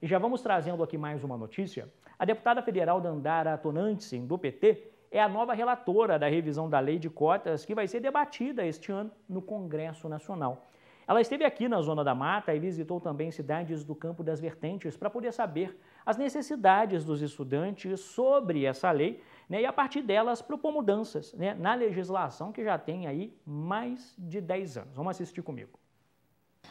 E já vamos trazendo aqui mais uma notícia. A deputada federal Dandara Tonantzin, do PT, é a nova relatora da revisão da lei de cotas que vai ser debatida este ano no Congresso Nacional. Ela esteve aqui na Zona da Mata e visitou também cidades do Campo das Vertentes para poder saber as necessidades dos estudantes sobre essa lei né, e, a partir delas, propor mudanças né, na legislação que já tem aí mais de 10 anos. Vamos assistir comigo.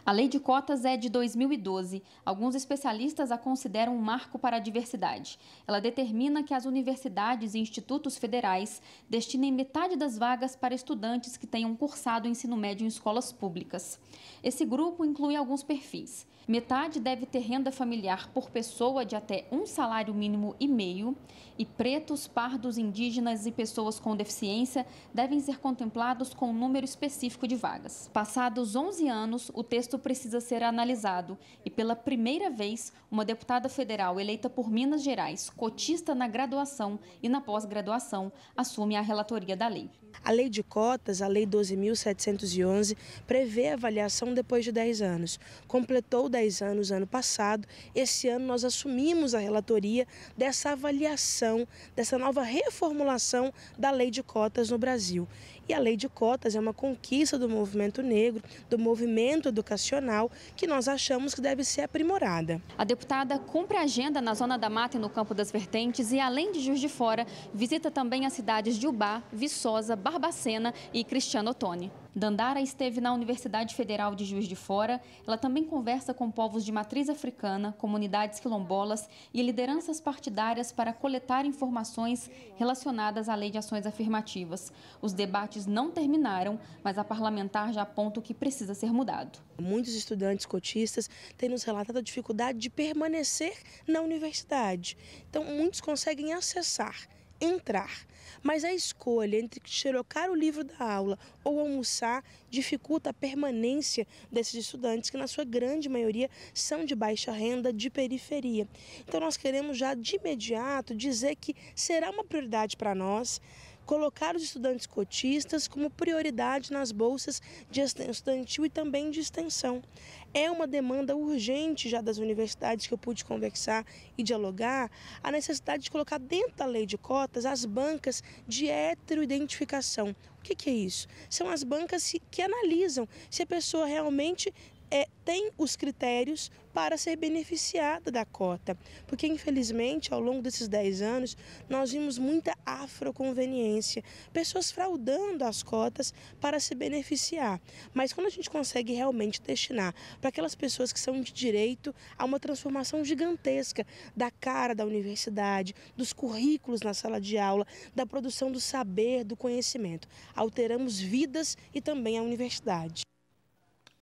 A lei de cotas é de 2012. Alguns especialistas a consideram um marco para a diversidade. Ela determina que as universidades e institutos federais destinem metade das vagas para estudantes que tenham cursado o ensino médio em escolas públicas. Esse grupo inclui alguns perfis. Metade deve ter renda familiar por pessoa de até um salário mínimo e meio, e pretos, pardos, indígenas e pessoas com deficiência devem ser contemplados com um número específico de vagas. Passados 11 anos, o texto precisa ser analisado e, pela primeira vez, uma deputada federal eleita por Minas Gerais, cotista na graduação e na pós-graduação, assume a relatoria da lei. A lei de cotas, a lei 12.711, prevê avaliação depois de 10 anos. Completou 10 anos, ano passado. Esse ano nós assumimos a relatoria dessa avaliação, dessa nova reformulação da lei de cotas no Brasil. E a lei de cotas é uma conquista do movimento negro, do movimento educacional, que nós achamos que deve ser aprimorada. A deputada cumpre a agenda na Zona da Mata e no Campo das Vertentes e, além de Juiz de Fora, visita também as cidades de Ubá, Viçosa, Barbacena e Cristiano Tone. Dandara esteve na Universidade Federal de Juiz de Fora. Ela também conversa com povos de matriz africana, comunidades quilombolas e lideranças partidárias para coletar informações relacionadas à lei de ações afirmativas. Os debates não terminaram, mas a parlamentar já aponta o que precisa ser mudado. Muitos estudantes cotistas têm nos relatado a dificuldade de permanecer na universidade. Então, muitos conseguem acessar entrar. Mas a escolha entre xerocar o livro da aula ou almoçar dificulta a permanência desses estudantes, que na sua grande maioria são de baixa renda, de periferia. Então nós queremos já de imediato dizer que será uma prioridade para nós colocar os estudantes cotistas como prioridade nas bolsas de estudantil e também de extensão é uma demanda urgente já das universidades que eu pude conversar e dialogar, a necessidade de colocar dentro da lei de cotas as bancas de heteroidentificação. O que, que é isso? São as bancas que analisam se a pessoa realmente é, tem os critérios para ser beneficiada da cota. Porque, infelizmente, ao longo desses 10 anos, nós vimos muita afroconveniência, pessoas fraudando as cotas para se beneficiar. Mas quando a gente consegue realmente destinar para aquelas pessoas que são de direito a uma transformação gigantesca da cara da universidade, dos currículos na sala de aula, da produção do saber, do conhecimento. Alteramos vidas e também a universidade.